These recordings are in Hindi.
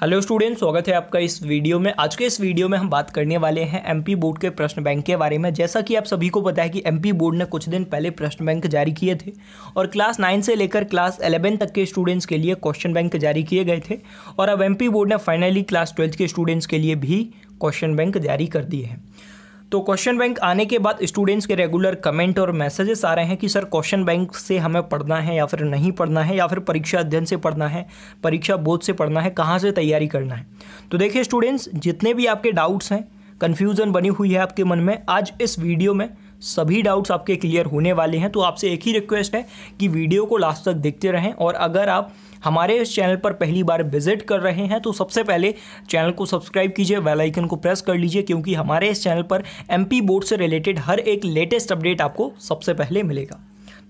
हेलो स्टूडेंट्स स्वागत है आपका इस वीडियो में आज के इस वीडियो में हम बात करने वाले हैं एमपी बोर्ड के प्रश्न बैंक के बारे में जैसा कि आप सभी को पता है कि एमपी बोर्ड ने कुछ दिन पहले प्रश्न बैंक जारी किए थे और क्लास नाइन से लेकर क्लास एलेवन तक के स्टूडेंट्स के लिए क्वेश्चन बैंक जारी किए गए थे और अब एम बोर्ड ने फाइनली क्लास ट्वेल्थ के स्टूडेंट्स के लिए भी क्वेश्चन बैंक जारी कर दिए हैं तो क्वेश्चन बैंक आने के बाद स्टूडेंट्स के रेगुलर कमेंट और मैसेजेस आ रहे हैं कि सर क्वेश्चन बैंक से हमें पढ़ना है या फिर नहीं पढ़ना है या फिर परीक्षा अध्ययन से पढ़ना है परीक्षा बोध से पढ़ना है कहाँ से तैयारी करना है तो देखिए स्टूडेंट्स जितने भी आपके डाउट्स हैं कन्फ्यूज़न बनी हुई है आपके मन में आज इस वीडियो में सभी डाउट्स आपके क्लियर होने वाले हैं तो आपसे एक ही रिक्वेस्ट है कि वीडियो को लास्ट तक देखते रहें और अगर आप हमारे इस चैनल पर पहली बार विजिट कर रहे हैं तो सबसे पहले चैनल को सब्सक्राइब कीजिए बेल आइकन को प्रेस कर लीजिए क्योंकि हमारे इस चैनल पर एमपी बोर्ड से रिलेटेड हर एक लेटेस्ट अपडेट आपको सबसे पहले मिलेगा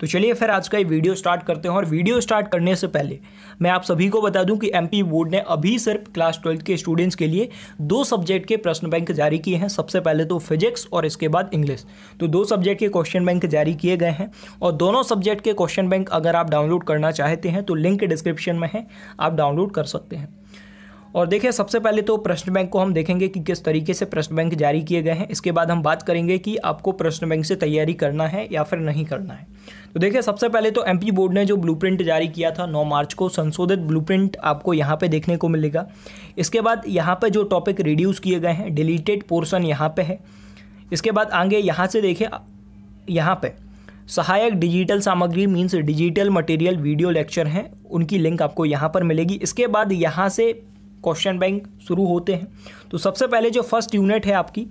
तो चलिए फिर आज का ये वीडियो स्टार्ट करते हैं और वीडियो स्टार्ट करने से पहले मैं आप सभी को बता दूं कि एम बोर्ड ने अभी सिर्फ क्लास ट्वेल्थ के स्टूडेंट्स के लिए दो सब्जेक्ट के प्रश्न बैंक जारी किए हैं सबसे पहले तो फिजिक्स और इसके बाद इंग्लिश तो दो सब्जेक्ट के क्वेश्चन बैंक जारी किए गए हैं और दोनों सब्जेक्ट के क्वेश्चन बैंक अगर आप डाउनलोड करना चाहते हैं तो लिंक डिस्क्रिप्शन में है आप डाउनलोड कर सकते हैं और देखिए सबसे पहले तो प्रश्न बैंक को हम देखेंगे कि किस तरीके से प्रश्न बैंक जारी किए गए हैं इसके बाद हम बात करेंगे कि आपको प्रश्न बैंक से तैयारी करना है या फिर नहीं करना है तो देखिए सबसे पहले तो एमपी बोर्ड ने जो ब्लूप्रिंट जारी किया था 9 मार्च को संशोधित ब्लूप्रिंट आपको यहाँ पे देखने को मिलेगा इसके बाद यहाँ पे जो टॉपिक रिड्यूस किए गए हैं डिलीटेड पोर्शन यहाँ पे है इसके बाद आगे यहाँ से देखें यहाँ पे सहायक डिजिटल सामग्री means digital material video lecture हैं उनकी लिंक आपको यहाँ पर मिलेगी इसके बाद यहाँ से क्वेश्चन बैंक शुरू होते हैं तो सबसे पहले जो फर्स्ट यूनिट है आपकी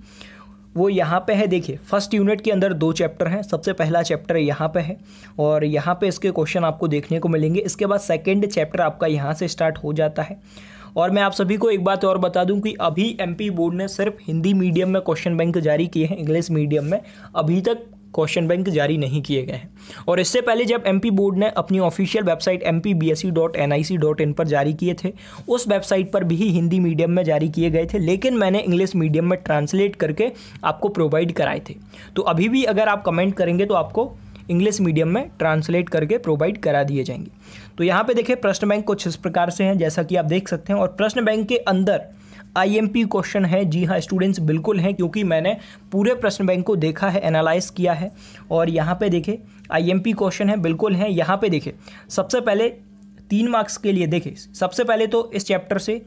वो यहाँ पे है देखिए फर्स्ट यूनिट के अंदर दो चैप्टर हैं सबसे पहला चैप्टर यहाँ पे है और यहाँ पे इसके क्वेश्चन आपको देखने को मिलेंगे इसके बाद सेकेंड चैप्टर आपका यहाँ से स्टार्ट हो जाता है और मैं आप सभी को एक बात और बता दूं कि अभी एमपी बोर्ड ने सिर्फ हिंदी मीडियम में क्वेश्चन बैंक जारी किए हैं इंग्लिश मीडियम में अभी तक क्वेश्चन बैंक जारी नहीं किए गए हैं और इससे पहले जब एम बोर्ड ने अपनी ऑफिशियल वेबसाइट एम पर जारी किए थे उस वेबसाइट पर भी हिंदी मीडियम में जारी किए गए थे लेकिन मैंने इंग्लिश मीडियम में ट्रांसलेट करके आपको प्रोवाइड कराए थे तो अभी भी अगर आप कमेंट करेंगे तो आपको इंग्लिश मीडियम में ट्रांसलेट करके प्रोवाइड करा दिए जाएंगे तो यहाँ पे देखिए प्रश्न बैंक कुछ इस प्रकार से हैं जैसा कि आप देख सकते हैं और प्रश्न बैंक के अंदर आईएमपी क्वेश्चन है जी हाँ स्टूडेंट्स बिल्कुल हैं क्योंकि मैंने पूरे प्रश्न बैंक को देखा है एनालाइज किया है और यहाँ पे देखे आईएमपी क्वेश्चन है बिल्कुल हैं यहाँ पे देखे सबसे पहले तीन मार्क्स के लिए देखे सबसे पहले तो इस चैप्टर से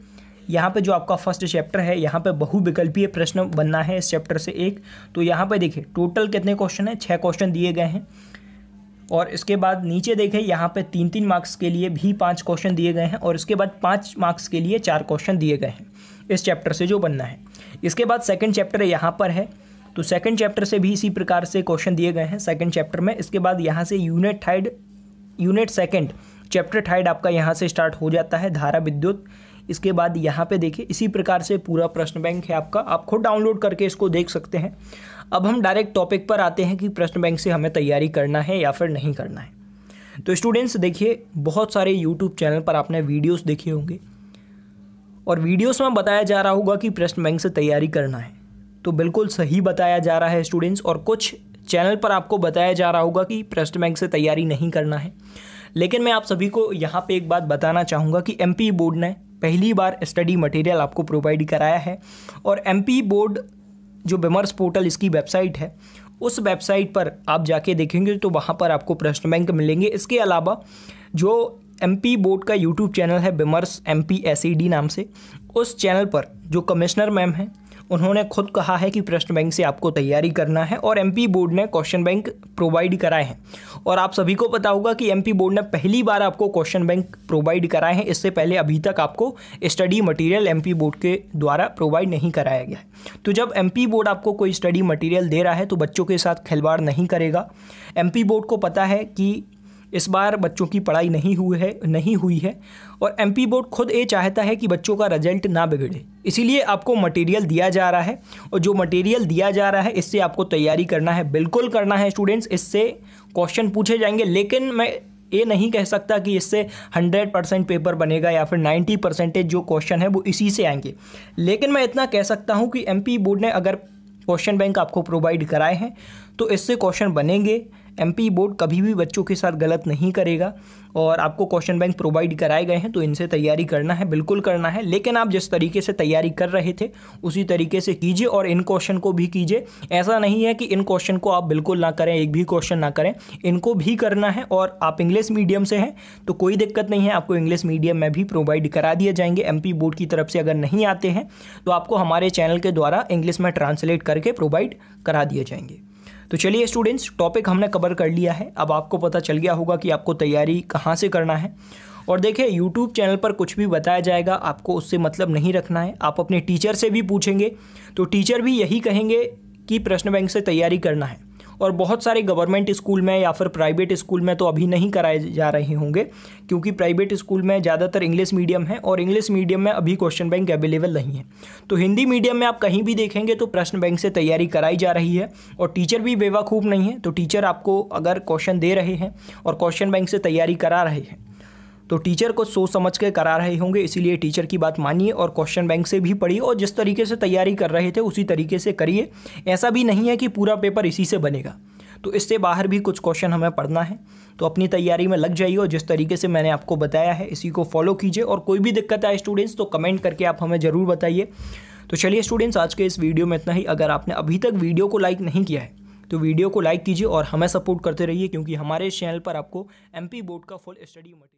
यहाँ पे जो आपका फर्स्ट चैप्टर है यहाँ पे बहुविकल्पीय प्रश्न बनना है इस चैप्टर से एक तो यहाँ पे देखिए टोटल कितने क्वेश्चन हैं छः क्वेश्चन दिए गए हैं और इसके बाद नीचे देखें यहाँ पे तीन तीन मार्क्स के लिए भी पांच क्वेश्चन दिए गए हैं और इसके बाद पाँच मार्क्स के लिए चार क्वेश्चन दिए गए हैं इस चैप्टर से जो बनना है इसके बाद सेकेंड चैप्टर यहाँ पर है तो सेकेंड चैप्टर से भी इसी प्रकार से क्वेश्चन दिए गए हैं सेकेंड चैप्टर में इसके बाद यहाँ से यूनिट थाइड यूनिट सेकेंड चैप्टर थाइड आपका यहाँ से स्टार्ट हो जाता है धारा विद्युत इसके बाद यहाँ पे देखिए इसी प्रकार से पूरा प्रश्न बैंक है आपका आप खुद डाउनलोड करके इसको देख सकते हैं अब हम डायरेक्ट टॉपिक पर आते हैं कि प्रश्न बैंक से हमें तैयारी करना है या फिर नहीं करना है तो स्टूडेंट्स देखिए बहुत सारे यूट्यूब चैनल पर आपने वीडियोज़ देखे होंगे और वीडियोज़ में बताया जा रहा होगा कि प्रश्न बैंक से तैयारी करना है तो बिल्कुल सही बताया जा रहा है स्टूडेंट्स और कुछ चैनल पर आपको बताया जा रहा होगा कि प्रश्न बैंक से तैयारी नहीं करना है लेकिन मैं आप सभी को यहाँ पे एक बात बताना चाहूँगा कि एम बोर्ड ने पहली बार स्टडी मटेरियल आपको प्रोवाइड कराया है और एम बोर्ड जो बेमर्स पोर्टल इसकी वेबसाइट है उस वेबसाइट पर आप जाके देखेंगे तो वहाँ पर आपको प्रश्न बैंक मिलेंगे इसके अलावा जो एम बोर्ड का यूट्यूब चैनल है विमर्श एम पी नाम से उस चैनल पर जो कमिश्नर मैम हैं उन्होंने खुद कहा है कि प्रश्न बैंक से आपको तैयारी करना है और एम बोर्ड ने क्वेश्चन बैंक प्रोवाइड कराए हैं और आप सभी को पता होगा कि एम बोर्ड ने पहली बार आपको क्वेश्चन बैंक प्रोवाइड कराए हैं इससे पहले अभी तक आपको स्टडी मटेरियल एम बोर्ड के द्वारा प्रोवाइड नहीं कराया गया है तो जब एम बोर्ड आपको कोई स्टडी मटीरियल दे रहा है तो बच्चों के साथ खिलवाड़ नहीं करेगा एम बोर्ड को पता है कि इस बार बच्चों की पढ़ाई नहीं हुई है नहीं हुई है और एम बोर्ड खुद ये चाहता है कि बच्चों का रिजल्ट ना बिगड़े इसीलिए आपको मटेरियल दिया जा रहा है और जो मटेरियल दिया जा रहा है इससे आपको तैयारी करना है बिल्कुल करना है स्टूडेंट्स इससे क्वेश्चन पूछे जाएंगे लेकिन मैं ये नहीं कह सकता कि इससे 100 परसेंट पेपर बनेगा या फिर 90 परसेंटेज जो क्वेश्चन है वो इसी से आएंगे लेकिन मैं इतना कह सकता हूँ कि एमपी बोर्ड ने अगर क्वेश्चन बैंक आपको प्रोवाइड कराए हैं तो इससे क्वेश्चन बनेंगे एम बोर्ड कभी भी बच्चों के साथ गलत नहीं करेगा और आपको क्वेश्चन बैंक प्रोवाइड कराए गए हैं तो इनसे तैयारी करना है बिल्कुल करना है लेकिन आप जिस तरीके से तैयारी कर रहे थे उसी तरीके से कीजिए और इन क्वेश्चन को भी कीजिए ऐसा नहीं है कि इन क्वेश्चन को आप बिल्कुल ना करें एक भी क्वेश्चन ना करें इनको भी करना है और आप इंग्लिश मीडियम से हैं तो कोई दिक्कत नहीं है आपको इंग्लिश मीडियम में भी प्रोवाइड करा दिए जाएंगे एम बोर्ड की तरफ से अगर नहीं आते हैं तो आपको हमारे चैनल के द्वारा इंग्लिश में ट्रांसलेट करके प्रोवाइड करा दिए जाएंगे तो चलिए स्टूडेंट्स टॉपिक हमने कवर कर लिया है अब आपको पता चल गया होगा कि आपको तैयारी कहाँ से करना है और देखिए यूट्यूब चैनल पर कुछ भी बताया जाएगा आपको उससे मतलब नहीं रखना है आप अपने टीचर से भी पूछेंगे तो टीचर भी यही कहेंगे कि प्रश्न बैंक से तैयारी करना है और बहुत सारे गवर्नमेंट स्कूल में या फिर प्राइवेट स्कूल में तो अभी नहीं कराए जा रहे होंगे क्योंकि प्राइवेट स्कूल में ज़्यादातर इंग्लिश मीडियम है और इंग्लिश मीडियम में अभी क्वेश्चन बैंक अवेलेबल नहीं है तो हिंदी मीडियम में आप कहीं भी देखेंगे तो प्रश्न बैंक से तैयारी कराई जा रही है और टीचर भी बेवाखूब नहीं है तो टीचर आपको अगर क्वेश्चन दे रहे हैं और क्वेश्चन बैंक से तैयारी करा रहे हैं तो टीचर को सोच समझ के करा रहे होंगे इसीलिए टीचर की बात मानिए और क्वेश्चन बैंक से भी पढ़िए और जिस तरीके से तैयारी कर रहे थे उसी तरीके से करिए ऐसा भी नहीं है कि पूरा पेपर इसी से बनेगा तो इससे बाहर भी कुछ क्वेश्चन हमें पढ़ना है तो अपनी तैयारी में लग जाइए और जिस तरीके से मैंने आपको बताया है इसी को फॉलो कीजिए और कोई भी दिक्कत आए स्टूडेंट्स तो कमेंट करके आप हमें ज़रूर बताइए तो चलिए स्टूडेंट्स आज के इस वीडियो में इतना ही अगर आपने अभी तक वीडियो को लाइक नहीं किया है तो वीडियो को लाइक कीजिए और हमें सपोर्ट करते रहिए क्योंकि हमारे चैनल पर आपको एम बोर्ड का फुल स्टडी मटेरियल